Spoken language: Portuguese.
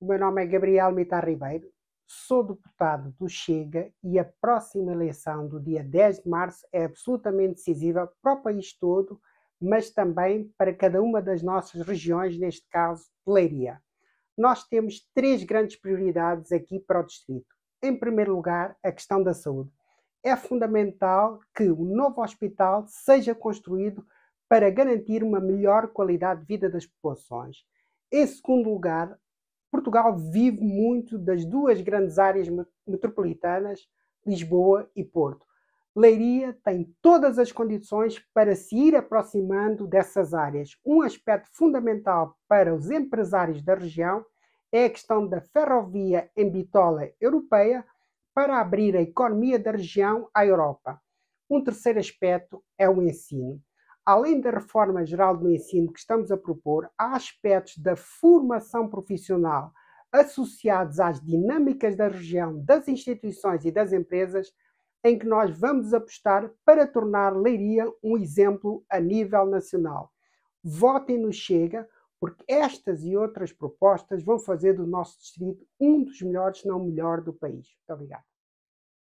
O meu nome é Gabriel Mitar Ribeiro, sou deputado do Chega e a próxima eleição do dia 10 de março é absolutamente decisiva para o país todo, mas também para cada uma das nossas regiões, neste caso, Leiria. Nós temos três grandes prioridades aqui para o distrito. Em primeiro lugar, a questão da saúde. É fundamental que o novo hospital seja construído para garantir uma melhor qualidade de vida das populações. Em segundo lugar, Portugal vive muito das duas grandes áreas metropolitanas, Lisboa e Porto. Leiria tem todas as condições para se ir aproximando dessas áreas. Um aspecto fundamental para os empresários da região é a questão da ferrovia em bitola europeia para abrir a economia da região à Europa. Um terceiro aspecto é o ensino. Além da reforma geral do ensino que estamos a propor, há aspectos da formação profissional associados às dinâmicas da região, das instituições e das empresas, em que nós vamos apostar para tornar Leiria um exemplo a nível nacional. Votem no Chega, porque estas e outras propostas vão fazer do nosso distrito um dos melhores, se não o melhor, do país. Muito obrigado.